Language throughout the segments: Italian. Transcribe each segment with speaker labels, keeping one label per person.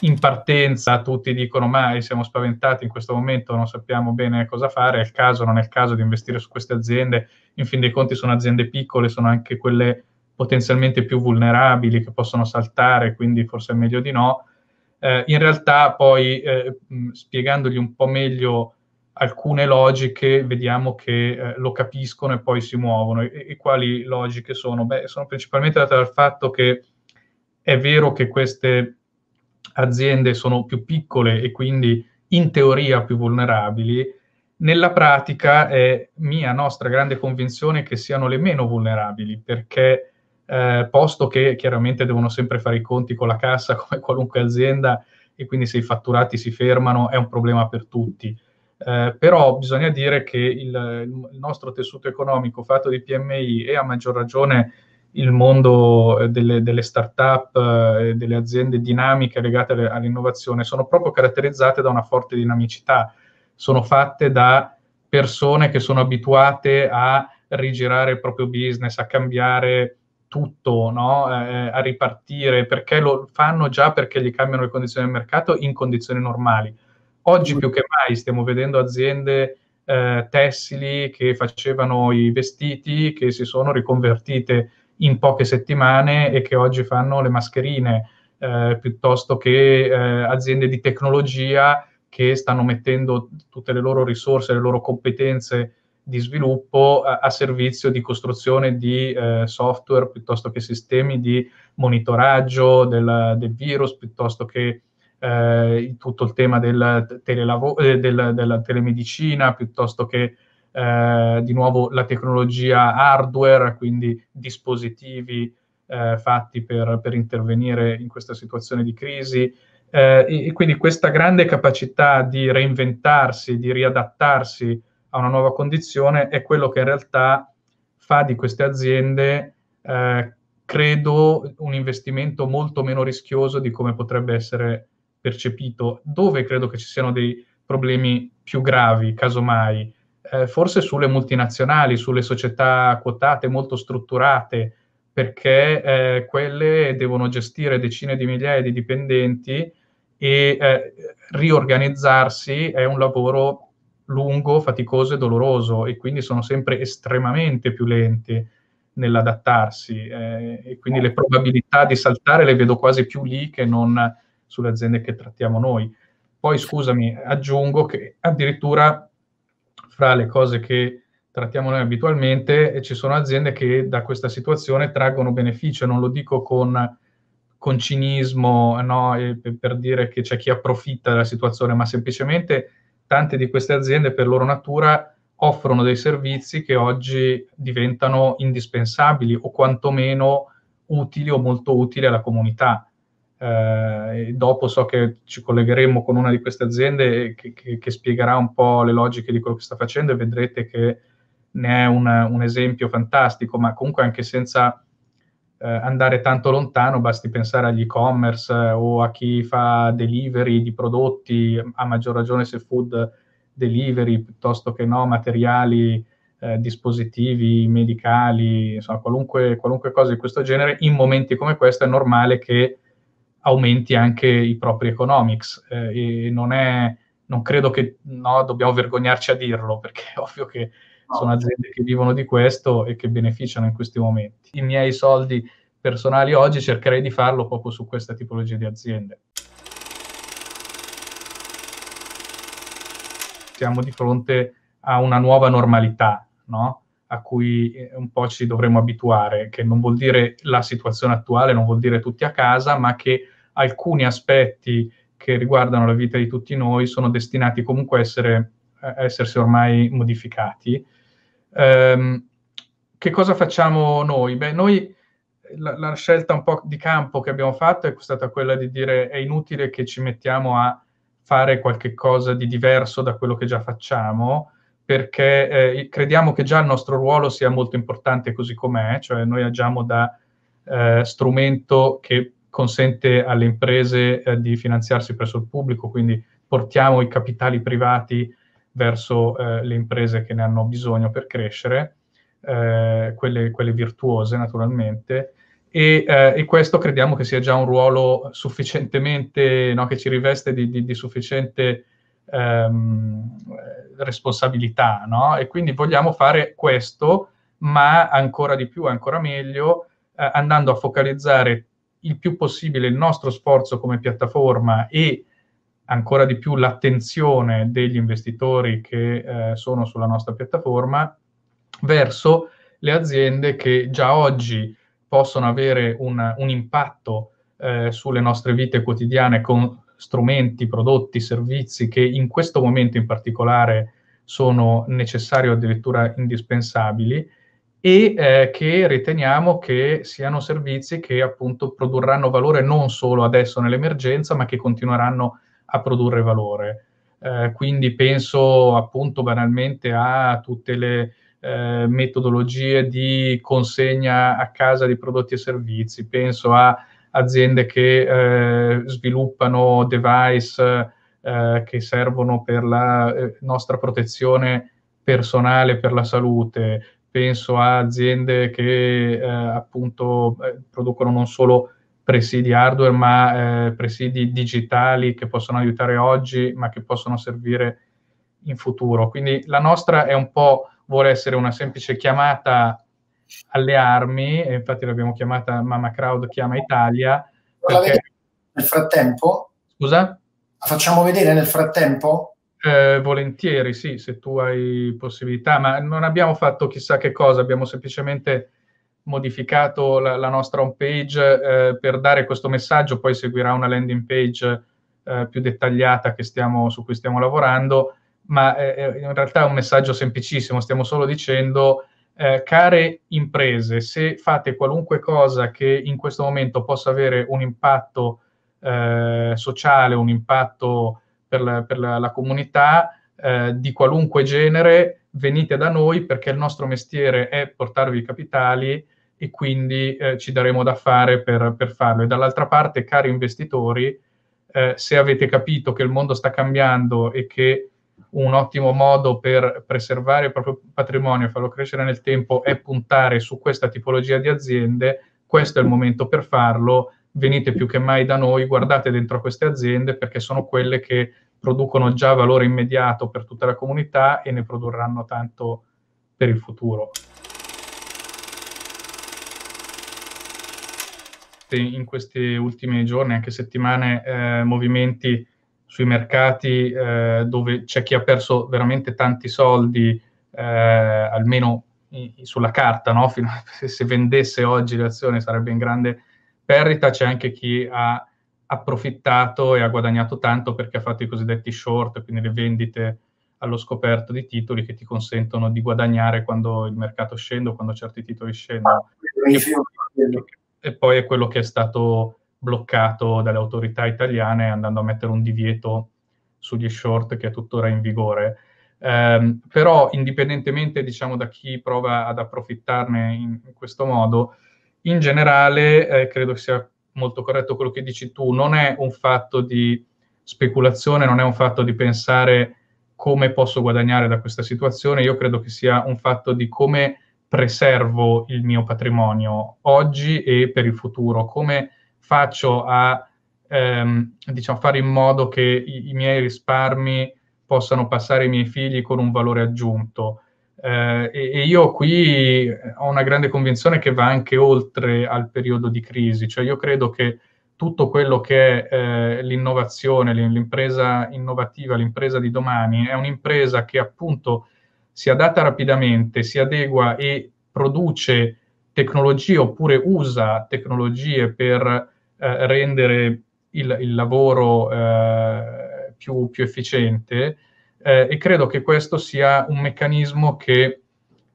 Speaker 1: in partenza tutti dicono mai siamo spaventati in questo momento, non sappiamo bene cosa fare, è il caso, non è il caso di investire su queste aziende, in fin dei conti sono aziende piccole, sono anche quelle potenzialmente più vulnerabili che possono saltare, quindi forse è meglio di no. Eh, in realtà poi eh, spiegandogli un po' meglio alcune logiche vediamo che eh, lo capiscono e poi si muovono. E, e quali logiche sono? Beh, sono principalmente date dal fatto che è vero che queste aziende sono più piccole e quindi in teoria più vulnerabili, nella pratica è mia nostra grande convinzione che siano le meno vulnerabili, perché eh, posto che chiaramente devono sempre fare i conti con la cassa come qualunque azienda e quindi se i fatturati si fermano è un problema per tutti. Eh, però bisogna dire che il, il nostro tessuto economico fatto di PMI e a maggior ragione il mondo eh, delle, delle start-up eh, e delle aziende dinamiche legate all'innovazione sono proprio caratterizzate da una forte dinamicità, sono fatte da persone che sono abituate a rigirare il proprio business, a cambiare tutto, no? eh, eh a ripartire, perché lo fanno già perché gli cambiano le condizioni del mercato in condizioni normali. Oggi più che mai stiamo vedendo aziende eh, tessili che facevano i vestiti, che si sono riconvertite in poche settimane e che oggi fanno le mascherine, eh, piuttosto che eh, aziende di tecnologia che stanno mettendo tutte le loro risorse, le loro competenze di sviluppo a, a servizio di costruzione di eh, software piuttosto che sistemi di monitoraggio del, del virus, piuttosto che eh, tutto il tema del, telelavo- eh, del, della telemedicina, piuttosto che eh, di nuovo la tecnologia hardware, quindi dispositivi eh, fatti per, per, intervenire in questa situazione di crisi. Eh, e, e quindi questa grande capacità di reinventarsi, di riadattarsi a una nuova condizione è quello che in realtà fa di queste aziende, eh, credo, un investimento molto meno rischioso di come potrebbe essere percepito, dove credo che ci siano dei problemi più gravi, casomai, eh, forse sulle multinazionali, sulle società quotate molto strutturate, perché eh, quelle devono gestire decine di migliaia di dipendenti e eh, riorganizzarsi è un lavoro lungo, faticoso e doloroso e quindi sono sempre estremamente più lenti nell'adattarsi eh, e quindi le probabilità di saltare le vedo quasi più lì che non sulle aziende che trattiamo noi. Poi scusami, aggiungo che addirittura fra le cose che trattiamo noi abitualmente, ci sono aziende che da questa situazione traggono beneficio, non lo dico con, con cinismo no, per dire che c'è chi approfitta della situazione, ma semplicemente tante di queste aziende per loro natura offrono dei servizi che oggi diventano indispensabili o quantomeno utili o molto utili alla comunità. Eh, dopo so che ci collegheremo con una di queste aziende che, che, che, spiegherà un po' le logiche di quello che sta facendo e vedrete che ne è un, un esempio fantastico, ma comunque anche senza eh, andare tanto lontano, basti pensare agli e-commerce eh, o a chi fa delivery di prodotti, a maggior ragione se food delivery piuttosto che no, materiali, eh, dispositivi medicali, insomma, qualunque, qualunque cosa di questo genere, in momenti come questo è normale che aumenti anche i propri economics. Eh, e non, è, non credo che no, dobbiamo vergognarci a dirlo, perché è ovvio che no. sono aziende che vivono di questo e che beneficiano in questi momenti. I miei soldi personali oggi cercherei di farlo proprio su questa tipologia di aziende. Siamo di fronte a una nuova normalità, no? a cui eh, un po' ci dovremmo abituare, che non vuol dire la situazione attuale, non vuol dire tutti a casa, ma che alcuni aspetti che riguardano la vita di tutti noi sono destinati comunque a, essere, a essersi ormai modificati. Ehm, che cosa facciamo noi? Beh, noi la, la, scelta un po' di campo che abbiamo fatto è stata quella di dire è inutile che ci mettiamo a fare qualche cosa di diverso da quello che già facciamo, perché eh, crediamo che già il nostro ruolo sia molto importante così com'è, cioè noi agiamo da eh, strumento che consente alle imprese eh, di finanziarsi presso il pubblico, quindi portiamo i capitali privati verso eh, le imprese che ne hanno bisogno per crescere, eh, quelle, quelle, virtuose naturalmente, e, eh, e, questo crediamo che sia già un ruolo sufficientemente, no, che ci riveste di, di, di sufficiente ehm, responsabilità, no? e quindi vogliamo fare questo, ma ancora di più, ancora meglio, eh, andando a focalizzare il più possibile il nostro sforzo come piattaforma e ancora di più l'attenzione degli investitori che eh, sono sulla nostra piattaforma verso le aziende che già oggi possono avere un, un impatto eh, sulle nostre vite quotidiane con strumenti, prodotti, servizi che in questo momento in particolare sono necessari o addirittura indispensabili e eh, che riteniamo che siano servizi che appunto produrranno valore non solo adesso nell'emergenza, ma che continueranno a produrre valore. Eh, quindi penso appunto banalmente a tutte le eh, metodologie di consegna a casa di prodotti e servizi, penso a aziende che eh, sviluppano device eh, che servono per la eh, nostra protezione personale, per la salute, penso a aziende che eh, appunto eh, producono non solo presidi hardware, ma eh, presidi digitali che possono aiutare oggi, ma che possono servire in futuro. Quindi la nostra è un po', vuole essere una semplice chiamata alle armi, e infatti l'abbiamo chiamata Mama Crowd chiama Italia. Perché... Nel frattempo? Scusa? La facciamo vedere nel frattempo? Eh, volentieri, sì, se tu hai possibilità, ma non abbiamo fatto chissà che cosa, abbiamo semplicemente modificato la, la nostra home page eh, per dare questo messaggio, poi seguirà una landing page eh, più dettagliata stiamo, su cui stiamo lavorando, ma eh, eh, in realtà è un messaggio semplicissimo, stiamo solo dicendo, eh, care imprese, se fate qualunque cosa che in questo momento possa avere un impatto sociale, un impatto per la, per la, la comunità eh, di qualunque genere, venite da noi perché il nostro mestiere è portarvi i capitali e quindi eh, ci daremo da fare per, per, farlo. E dall'altra parte, cari investitori, eh, se avete capito che il mondo sta cambiando e che un ottimo modo per preservare il proprio patrimonio e farlo crescere nel tempo è puntare su questa tipologia di aziende, questo è il momento per farlo. Venite più che mai da noi, guardate dentro queste aziende perché sono quelle che producono già valore immediato per tutta la comunità e ne produrranno tanto per il futuro. In questi ultimi giorni, anche settimane, eh, movimenti sui mercati eh, dove c'è chi ha perso veramente tanti soldi, eh, almeno sulla carta, no? Fino a, se vendesse oggi le azioni sarebbe in grande perdita, c'è anche chi ha approfittato e ha guadagnato tanto perché ha fatto i cosiddetti short, quindi le vendite allo scoperto di titoli che ti consentono di guadagnare quando il mercato scende o quando certi titoli scendono. Ah, e poi è quello che è stato bloccato dalle autorità italiane andando a mettere un divieto sugli short che è tuttora in vigore. Um, però indipendentemente diciamo, da chi prova ad approfittarne in, in questo modo, in generale eh, credo sia molto corretto quello che dici tu, non è un fatto di speculazione, non è un fatto di pensare come posso guadagnare da questa situazione, io credo che sia un fatto di come preservo il mio patrimonio oggi e per il futuro, come faccio a ehm, diciamo, fare in modo che i, i miei risparmi possano passare ai miei figli con un valore aggiunto. Eh, e, io qui eh, ho una grande convinzione che va anche oltre al periodo di crisi, cioè io credo che tutto quello che è eh, l'innovazione, l'impresa innovativa, l'impresa di domani, è un'impresa che appunto si adatta rapidamente, si adegua e produce tecnologie oppure usa tecnologie per eh, rendere il, il lavoro eh, più, più efficiente eh, e credo che questo sia un meccanismo che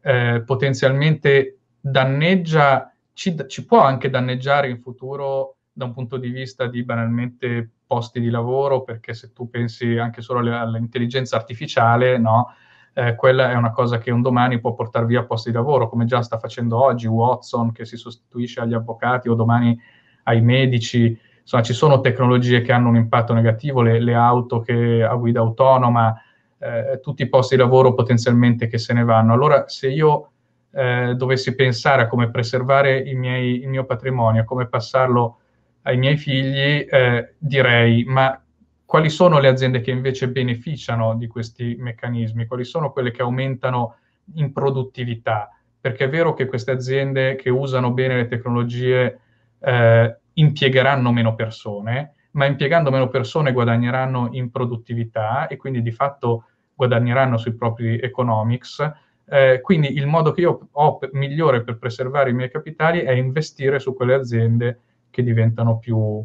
Speaker 1: eh, potenzialmente danneggia, ci, ci, può anche danneggiare in futuro da un punto di vista di banalmente posti di lavoro, perché se tu pensi anche solo all'intelligenza artificiale, no? Eh, quella è una cosa che un domani può portare via posti di lavoro, come già sta facendo oggi Watson che si sostituisce agli avvocati o domani ai medici. Insomma, ci sono tecnologie che hanno un impatto negativo, le, le auto che, a guida autonoma, eh, tutti i posti di lavoro potenzialmente che se ne vanno. Allora, se io eh, dovessi pensare a come preservare miei, il mio patrimonio, a come passarlo ai miei figli, eh, direi, ma quali sono le aziende che invece beneficiano di questi meccanismi? Quali sono quelle che aumentano in produttività? Perché è vero che queste aziende che usano bene le tecnologie eh, impiegheranno meno persone, ma impiegando meno persone guadagneranno in produttività e quindi di fatto guadagneranno sui propri economics. Eh, quindi il modo che io ho migliore per preservare i miei capitali è investire su quelle aziende che diventano più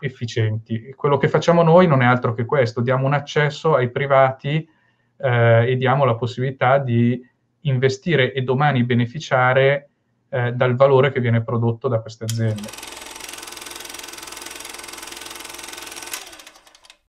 Speaker 1: efficienti. Quello che facciamo noi non è altro che questo, diamo un accesso ai privati eh, e diamo la possibilità di investire e domani beneficiare eh, dal valore che viene prodotto da queste aziende.